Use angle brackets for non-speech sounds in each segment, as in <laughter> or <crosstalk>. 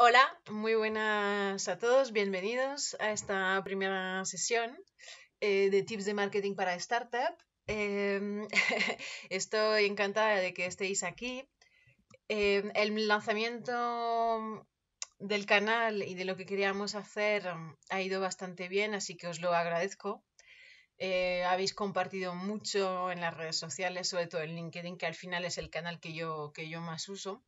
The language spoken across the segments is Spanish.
Hola, muy buenas a todos, bienvenidos a esta primera sesión eh, de tips de marketing para startup. Em, <laughs> estoy encantada de que estéis aquí. Em, el lanzamiento del canal y de lo que queríamos hacer mm, ha ido bastante bien, así que os lo agradezco. Eh, habéis compartido mucho en las redes sociales, sobre todo en LinkedIn, que al final es el canal que yo, que yo más uso.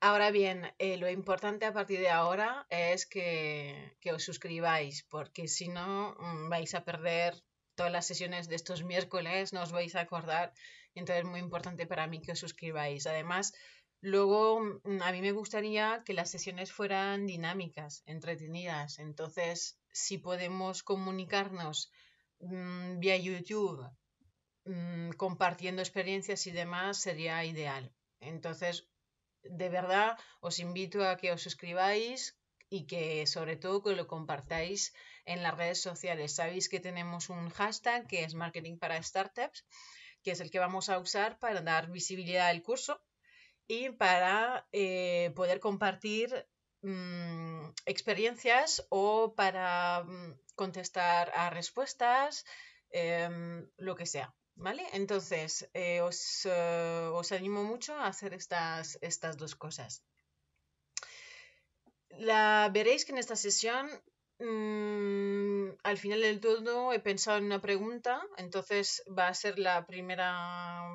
Ahora bien, eh, lo importante a partir de ahora es que, os suscribáis, porque si no mm, vais a perder todas las sesiones de estos miércoles, no os vais a acordar. Entonces es muy importante para mí que os suscribáis. Además, luego mm, a mí me gustaría que las sesiones fueran dinámicas, entretenidas. Entonces, si podemos comunicarnos mm, vía YouTube, compartiendo experiencias y demás, sería ideal. Entonces, de verdad os invito a que os suscribáis y que sobre todo que lo compartáis en las redes sociales. Sabéis que tenemos un hashtag que es Marketing para Startups, que es el que vamos a usar para dar visibilidad al curso y para eh, poder compartir mm, experiencias o para mm, contestar a respuestas, em, lo que sea. ¿Vale? Entonces, eh, eh, os, animo mucho a hacer estas, dos cosas. La, veréis que en esta sesión, mm, al final del todo, he pensado en una pregunta, entonces va a ser la primera,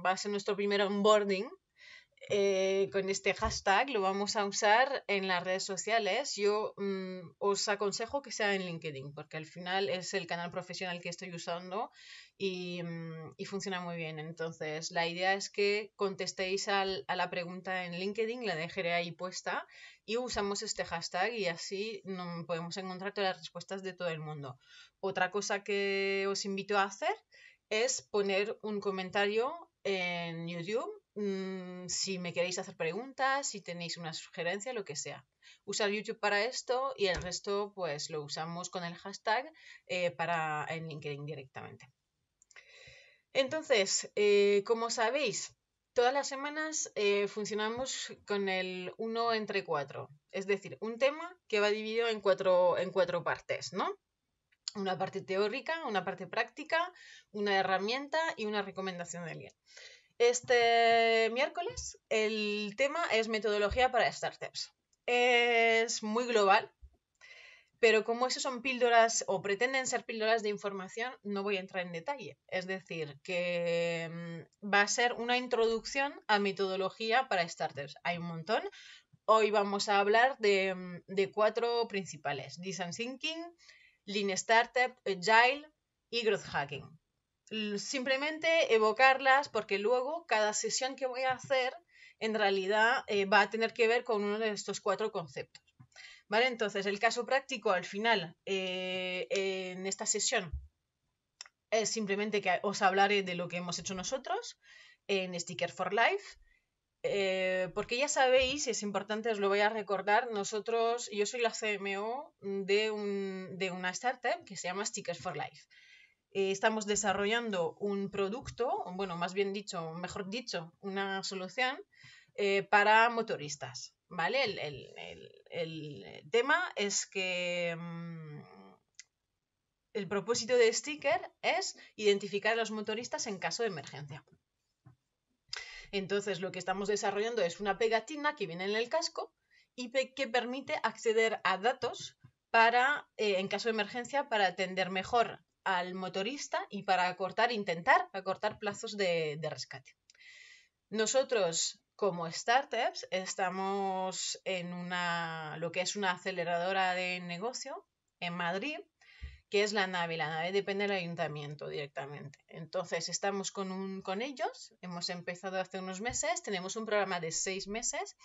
va a ser nuestro primer onboarding eh, con este hashtag lo vamos a usar en las redes sociales. Yo mm, os aconsejo que sea en LinkedIn, porque al final es el canal profesional que estoy usando y, mm, funciona muy bien. Entonces, la idea es que contestéis a la pregunta en LinkedIn, la dejaré ahí puesta y usamos este hashtag y así podemos encontrar todas las respuestas de todo el mundo. Otra cosa que os invito a hacer es poner un comentario en YouTube Mm, si me queréis hacer preguntas, si tenéis una sugerencia, lo que sea. Usar YouTube para esto y el resto pues lo usamos con el hashtag eh, para en LinkedIn directamente. Entonces, eh, como sabéis, todas las semanas eh, funcionamos con el uno entre cuatro. es decir, un tema que va dividido en cuatro, en cuatro partes, ¿no? Una parte teórica, una parte práctica, una herramienta y una recomendación de alguien. Este miércoles el tema es metodología para startups. Es muy global, pero como eso son píldoras o pretenden ser píldoras de información, no voy a entrar en detalle. Es decir, que mm, va a ser una introducción a metodología para startups. Hay un montón. Hoy vamos a hablar de, mm, de cuatro principales: Design Thinking, Lean Startup, Agile y Growth Hacking simplemente evocarlas porque luego cada sesión que voy a hacer en realidad eh, va a tener que ver con uno de estos cuatro conceptos. ¿Vale? Entonces, el caso práctico al final eh, en esta sesión es simplemente que os hablaré de lo que hemos hecho nosotros en Sticker for Life. Eh, porque ya sabéis, es importante, os lo voy a recordar, nosotros, yo soy la CMO de, de una startup que se llama Stickers for Life. Eh, estamos desarrollando un producto, bueno, más bien dicho, mejor dicho, una solución eh, para motoristas, ¿vale? El, tema es que mm, el propósito de sticker es identificar a los motoristas en caso de emergencia. Entonces, lo que estamos desarrollando es una pegatina que viene en el casco y que permite acceder a datos para, eh, en caso de emergencia, para atender mejor al motorista y para acortar, intentar acortar plazos de, rescate. Nosotros, como startups, estamos en una, lo que es una aceleradora de negocio en Madrid, que es la nave. La nave depende del ayuntamiento directamente. Entonces, estamos con, un, con ellos, hemos empezado hace unos meses, tenemos un programa de seis meses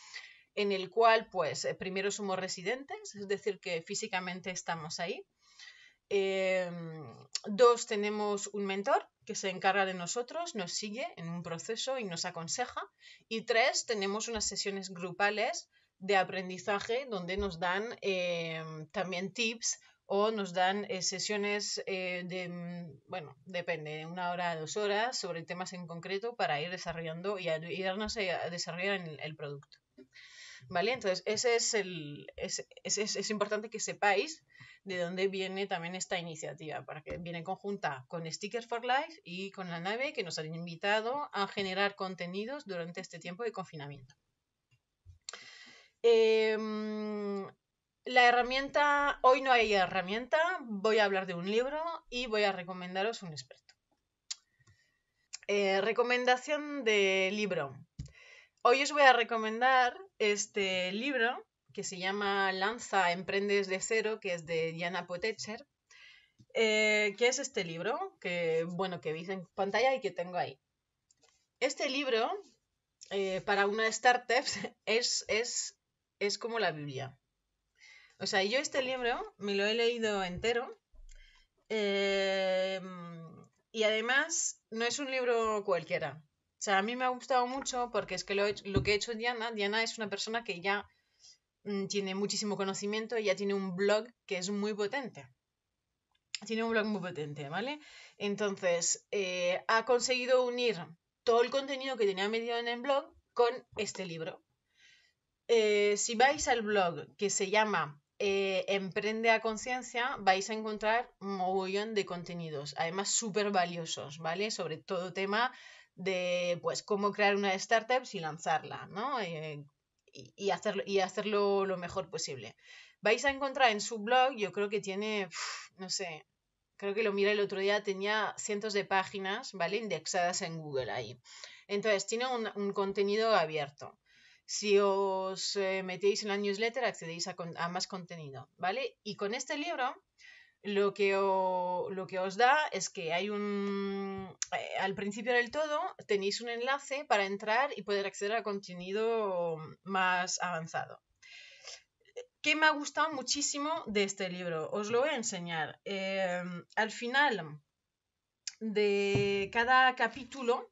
en el cual, pues, eh, primero somos residentes, es decir, que físicamente estamos ahí Em, dos, tenemos un mentor que se encarga de nosotros, nos sigue en un proceso y nos aconseja. Y tres, tenemos unas sesiones grupales de aprendizaje donde nos dan em, también tips o nos dan eh, sesiones eh, de, mm, bueno, depende, de una hora, dos horas sobre temas en concreto para ir desarrollando y ayudarnos a desarrollar el producto. ¿vale? Entonces, ese es el, importante que sepáis de dónde viene también esta iniciativa, para que viene conjunta con Stickers for Life y con la nave que nos han invitado a generar contenidos durante este tiempo de confinamiento. Em, la herramienta, hoy no hay herramienta, voy a hablar de un libro y voy a recomendaros un experto. Eh, recomendación de libro. Hoy os voy a recomendar este libro que se llama Lanza Emprendes de Cero, que es de Diana Potetcher, eh, que es este libro que, bueno, que veis en pantalla y que tengo ahí. Este libro eh, para una startup <laughs> es, es, es como la Biblia. O sea, yo este libro me lo he leído entero em, y además no es un libro cualquiera. O sea, a mí me ha gustado mucho porque es que lo, que ha hecho Diana, Diana es una persona que ya mm, tiene muchísimo conocimiento, y ya tiene un blog que es muy potente. Tiene un blog muy potente, ¿vale? Entonces, eh, ha conseguido unir todo el contenido que tenía medido en el blog con este libro. Eh, si vais al blog que se llama eh, Emprende a Conciencia, vais a encontrar un mogollón de contenidos, además súper valiosos, ¿vale? Sobre todo tema de pues cómo crear una startup y lanzarla, ¿no? Eh, y, hacerlo, y hacerlo lo mejor posible. Vais a encontrar en su blog, yo creo que tiene, no sé, creo que lo miré el otro día, tenía cientos de páginas, ¿vale? Indexadas en Google ahí. Entonces, tiene un, contenido abierto. Si os eh, metéis en la newsletter, accedéis a, a, más contenido, ¿vale? Y con este libro, lo que, lo que os da es que hay un... Eh, al principio del todo tenéis un enlace para entrar y poder acceder a contenido más avanzado. ¿Qué me ha gustado muchísimo de este libro? Os lo voy a enseñar. Eh, al final de cada capítulo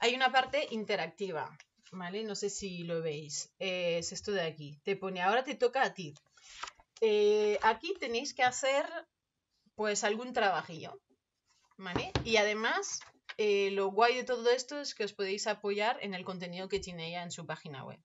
hay una parte interactiva, ¿vale? No sé si lo veis. es esto de aquí. Te pone, ahora te toca a ti. Eh, aquí tenéis que hacer pues algún trabajillo, ¿vale? Y además, eh, lo guay de todo esto es que os podéis apoyar en el contenido que tiene ella en su página web.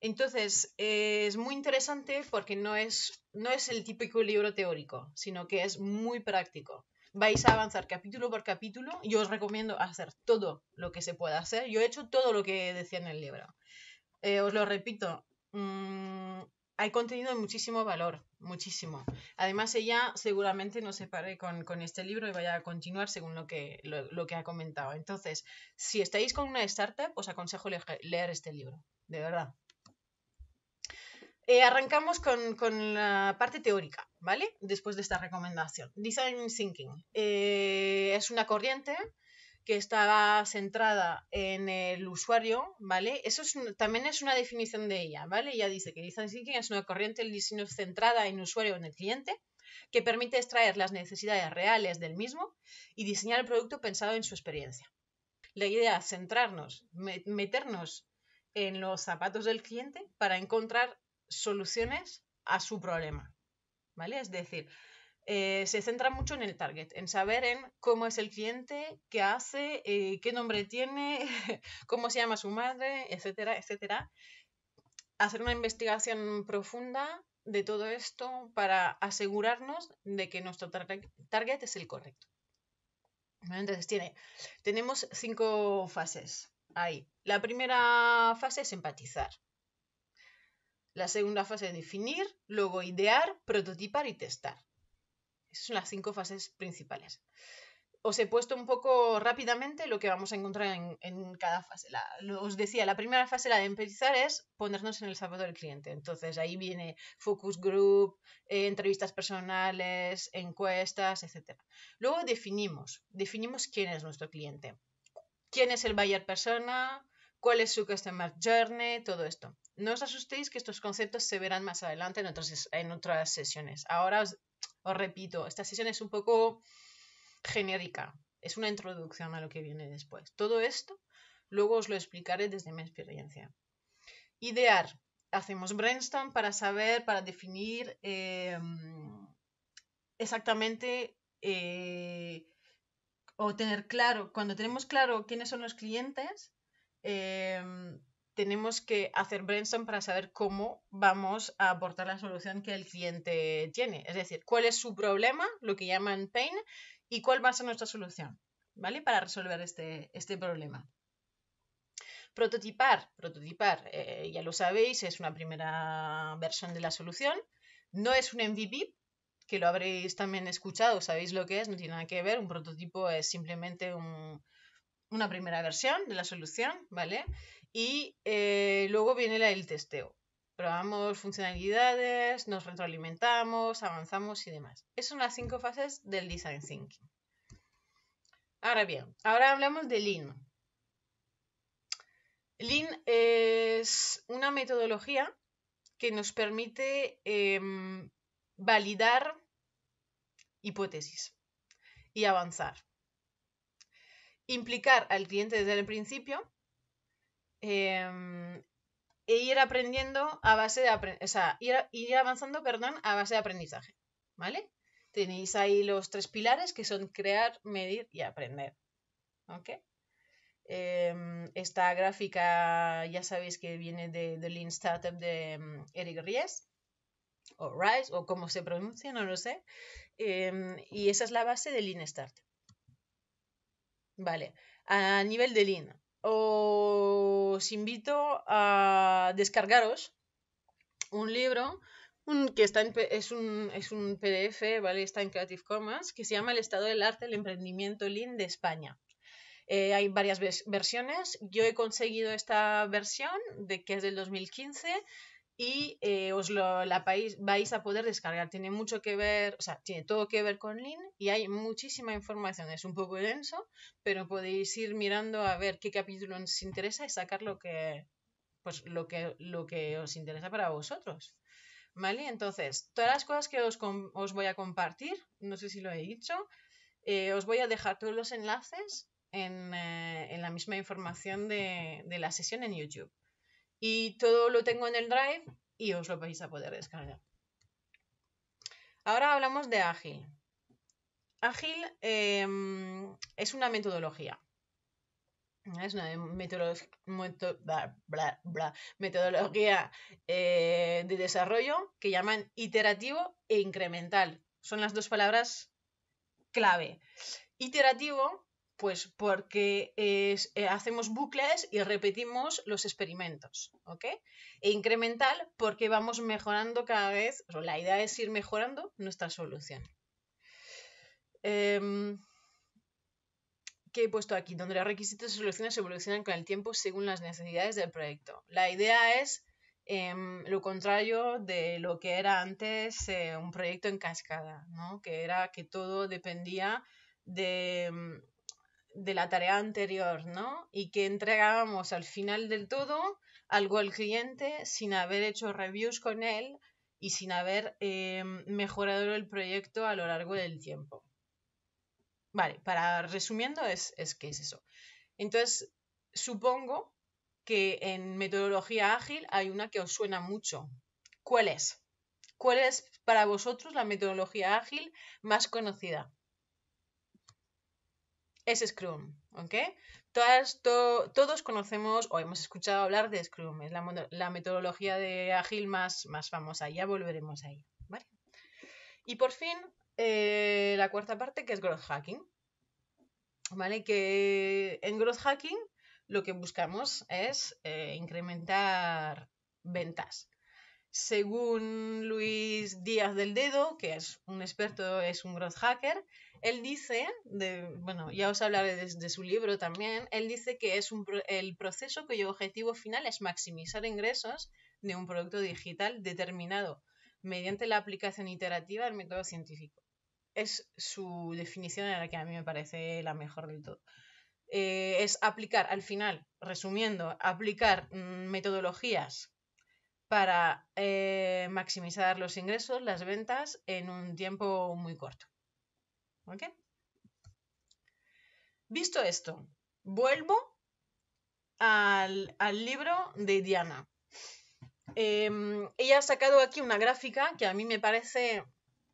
Entonces, eh, es muy interesante porque no es, no es el típico libro teórico, sino que es muy práctico. Vais a avanzar capítulo por capítulo. y os recomiendo hacer todo lo que se pueda hacer. Yo he hecho todo lo que decía en el libro. os lo repito, mm, hay contenido de muchísimo valor, muchísimo. Además, ella seguramente no se pare con, este libro y vaya a continuar según lo que, lo, que ha comentado. Entonces, si estáis con una startup, os aconsejo leer este libro, de verdad. Eh, arrancamos con, con, la parte teórica, ¿vale? Después de esta recomendación. Design Thinking eh, es una corriente que estaba centrada en el usuario, ¿vale? Eso también es una definición de ella, ¿vale? Ella dice que Design Thinking es una corriente del diseño centrada en usuario en el cliente, que permite extraer las necesidades reales del mismo y diseñar el producto pensado en su experiencia. La idea es centrarnos, meternos en los zapatos del cliente para encontrar soluciones a su problema, ¿vale? Es decir, eh, se centra mucho en el target, en saber en cómo es el cliente, qué hace, eh, qué nombre tiene, <laughs> cómo se llama su madre, etcétera, etcétera. Hacer una investigación profunda de todo esto para asegurarnos de que nuestro target es el correcto. Entonces tenemos cinco fases ahí. La primera fase es empatizar. La segunda fase es definir, luego idear, prototipar y testar. Esas son las cinco fases principales. Os he puesto un poco rápidamente lo que vamos a encontrar en, cada fase. os decía, la primera fase, la de empezar, es ponernos en el zapato del cliente. Entonces ahí viene focus group, eh, entrevistas personales, encuestas, etc. Luego definimos, definimos quién es nuestro cliente, quién es el buyer persona, cuál es su customer journey, todo esto. No os asustéis que estos conceptos se verán más adelante en otras, en otras sesiones. Ahora os os repito, esta sesión es un poco genérica, es una introducción a lo que viene después. Todo esto luego os lo explicaré desde mi experiencia. Idear. Hacemos brainstorm para saber, para definir em, exactamente eh, o tener claro, cuando tenemos claro quiénes son los clientes, em, tenemos que hacer brainstorm para saber cómo vamos a aportar la solución que el cliente tiene. Es decir, cuál es su problema, lo que llaman pain, y cuál va a ser nuestra solución, ¿vale? Para resolver este, este problema. Prototipar, prototipar, eh, ya lo sabéis, es una primera versión de la solución. No es un MVP, que lo habréis también escuchado, sabéis lo que es, no tiene nada que ver. Un prototipo es simplemente una primera versión de la solución, ¿vale? Y eh, luego viene el testeo. Probamos funcionalidades, nos retroalimentamos, avanzamos y demás. Esas son las cinco fases del design thinking. Ahora bien, ahora hablamos de Lean. Lean es una metodología que nos permite em, validar hipótesis y avanzar. Implicar al cliente desde el principio Em, e ir aprendiendo a base de aprendizaje, ir, avanzando, perdón, a base de aprendizaje, ¿vale? Tenéis ahí los tres pilares que son crear, medir y aprender, ¿ok? Em, esta gráfica ya sabéis que viene de, Lean Startup de em, Eric Ries, o Rice, o como se pronuncia, no lo sé, y esa es la base de Lean Startup. Vale, a nivel de Lean, os invito a descargaros un libro que está es, un, es, un, PDF, ¿vale? Está en Creative Commons, que se llama El estado del arte, el emprendimiento Lean de España. Eh, hay varias versiones. Yo he conseguido esta versión, de, que es del 2015, y eh, os lo vais, vais a poder descargar. Tiene mucho que ver, o sea, tiene todo que ver con Lean y hay muchísima información. Es un poco denso, pero podéis ir mirando a ver qué capítulo os interesa y sacar lo que, pues, lo que, lo que os interesa para vosotros. ¿Vale? Entonces, todas las cosas que os, os voy a compartir, no sé si lo he dicho, eh, os voy a dejar todos los enlaces en, eh, la misma información de la sesión en YouTube y todo lo tengo en el Drive y os lo vais a poder descargar. Ahora hablamos de Ágil. Ágil em, es una metodología. Es una metodología eh, de desarrollo que llaman iterativo e incremental. Son las dos palabras clave. Iterativo pues porque eh, hacemos bucles y repetimos los experimentos, ¿ok? E incremental porque vamos mejorando cada vez, la idea es ir mejorando nuestra solución. Em, ¿Qué he puesto aquí, donde los requisitos y soluciones evolucionan con el tiempo según las necesidades del proyecto. La idea es em, lo contrario de lo que era antes eh, un proyecto en cascada, ¿no? que era que todo dependía de, em, de la tarea anterior, ¿no? Y que entregábamos al final del todo algo al cliente sin haber hecho reviews con él y sin haber em, mejorado el proyecto a lo largo del tiempo. Vale, para resumiendo es, es que es eso. Entonces, supongo que en metodología ágil hay una que os suena mucho. ¿Cuál es? ¿Cuál es para vosotros la metodología ágil más conocida? es Scrum, ¿ok? todos conocemos o hemos escuchado hablar de Scrum, es la, metodología de ágil más, famosa, ya volveremos ahí, Y por fin, eh, la cuarta parte que es Growth Hacking, ¿vale? Que en Growth Hacking lo que buscamos es eh, incrementar ventas. Según Luis Díaz del Dedo, que es un experto, es un growth hacker, él dice, bueno, ya os hablaré de, su libro también, él dice que es el proceso cuyo objetivo final es maximizar ingresos de un producto digital determinado mediante la aplicación iterativa del método científico. Es su definición en la que a mí me parece la mejor del todo. Eh, es aplicar, al final, resumiendo, aplicar mm, metodologías para eh, maximizar los ingresos, las ventas, en un tiempo muy corto. Visto esto, vuelvo al, libro de Diana. Em, ella ha sacado aquí una gráfica que a mí me parece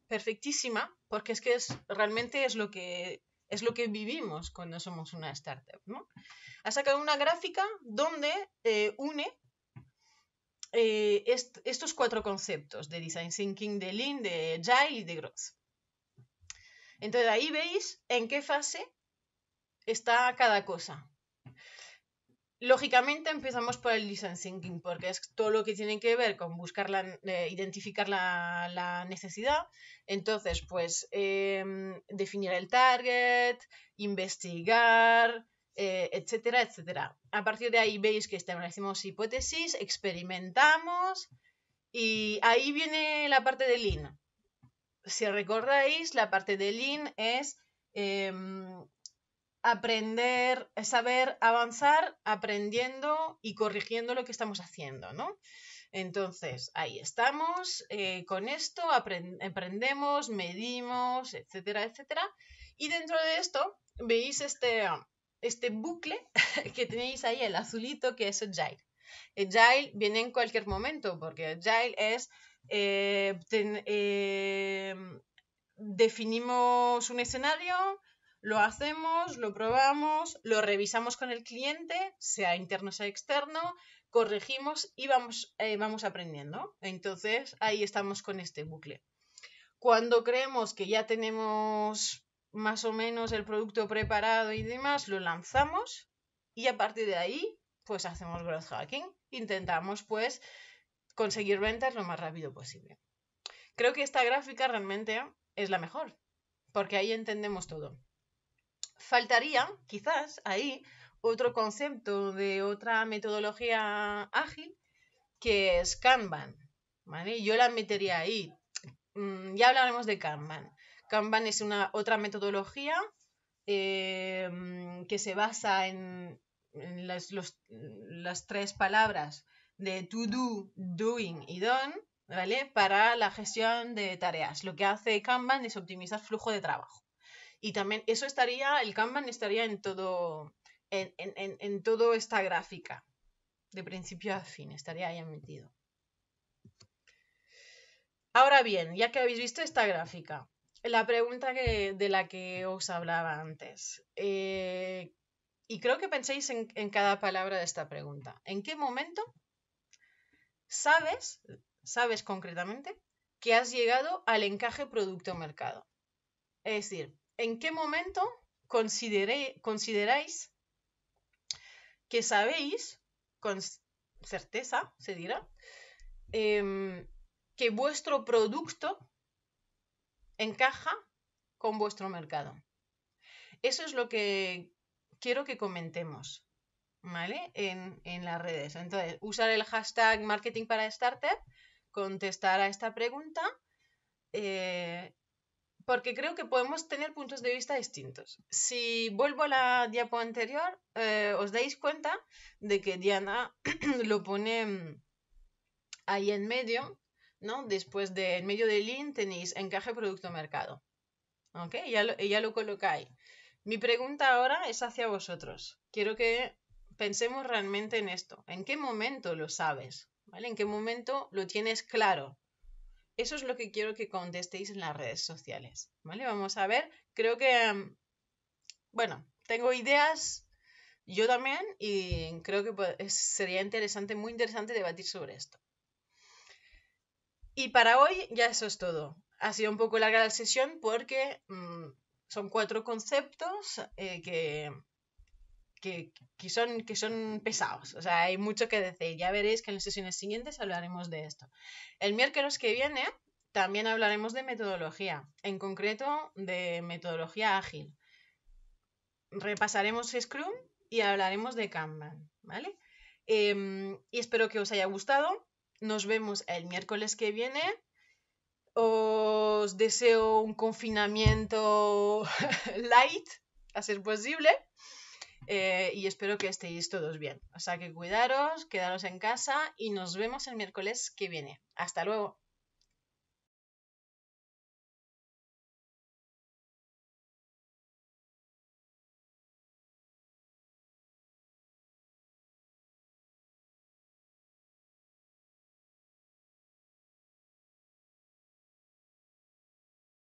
perfectísima, porque es que es, realmente es lo que, es lo que vivimos cuando somos una startup. Ha sacado una gráfica donde eh, une eh, estos cuatro conceptos de Design Thinking, de Lean, de Agile y de Growth. Entonces ahí veis en qué fase está cada cosa. Lógicamente empezamos por el listen thinking, porque es todo lo que tiene que ver con buscar eh, identificar la, necesidad. Entonces, pues em, definir el target, investigar, eh, etcétera, etcétera. A partir de ahí veis que establecemos hipótesis, experimentamos y ahí viene la parte de Lean si recordáis, la parte de Lean es em, aprender, saber avanzar aprendiendo y corrigiendo lo que estamos haciendo, ¿no? Entonces, ahí estamos, eh, con esto aprendemos, medimos, etcétera, etcétera. Y dentro de esto, veis este, este bucle <laughs> que tenéis ahí, el azulito, que es Agile. Agile viene en cualquier momento, porque Agile es eh, eh, definimos un escenario, lo hacemos, lo probamos, lo revisamos con el cliente, sea interno, sea externo, corregimos y vamos, eh, vamos aprendiendo. Entonces, ahí estamos con este bucle. Cuando creemos que ya tenemos más o menos el producto preparado y demás, lo lanzamos y a partir de ahí, pues hacemos growth hacking. Intentamos, pues, conseguir ventas lo más rápido posible. Creo que esta gráfica realmente es la mejor, porque ahí entendemos todo. Faltaría, quizás, ahí otro concepto de otra metodología ágil, que es Kanban. Yo la metería ahí. Mm, ya hablaremos de Kanban. Kanban es una otra metodología eh, mm, que se basa en, las, las tres palabras de to do, doing y done, ¿vale? Para la gestión de tareas. Lo que hace Kanban es optimizar flujo de trabajo. Y también eso estaría, el Kanban estaría en todo, en, toda esta gráfica, de principio a fin, estaría ahí metido. Ahora bien, ya que habéis visto esta gráfica, la pregunta de la que os hablaba antes, eh, y creo que penséis en cada palabra de esta pregunta, ¿en qué momento sabes, sabes concretamente, que has llegado al encaje producto-mercado. Es decir, ¿en qué momento consideré, consideráis que sabéis, con certeza se dirá, em, que vuestro producto encaja con vuestro mercado? Eso es lo que quiero que comentemos. ¿vale? En, las redes. Entonces, usar el hashtag marketing para startup, contestar a esta pregunta, eh, porque creo que podemos tener puntos de vista distintos. Si vuelvo a la diapo anterior, eh, os dais cuenta de que Diana <clears throat> lo pone mm, ahí en medio, ¿no? Después de, en medio del link tenéis encaje producto-mercado. ¿Ok? Ella lo, ella lo coloca Mi pregunta ahora es hacia vosotros. Quiero que pensemos realmente en esto. ¿En qué momento lo sabes? ¿En qué momento lo tienes claro? Eso es lo que quiero que contestéis en las redes sociales. ¿Vale? Vamos a ver. Creo que, mm, bueno, tengo ideas yo también y creo que sería interesante, muy interesante debatir sobre esto. Y para hoy ya eso es todo. Ha sido un poco larga la sesión porque mm, son cuatro conceptos eh, que que, son, que son pesados. O sea, hay mucho que decir. Ya veréis que en las sesiones siguientes hablaremos de esto. El miércoles que viene también hablaremos de metodología, en concreto de metodología ágil. Repasaremos Scrum y hablaremos de Kanban, ¿vale? Em, y espero que os haya gustado. Nos vemos el miércoles que viene. Os deseo un confinamiento <laughs> light, a ser posible. Eh, y espero que estéis todos bien. O sea que cuidaros, quedaros en casa y nos vemos el miércoles que viene. Hasta luego.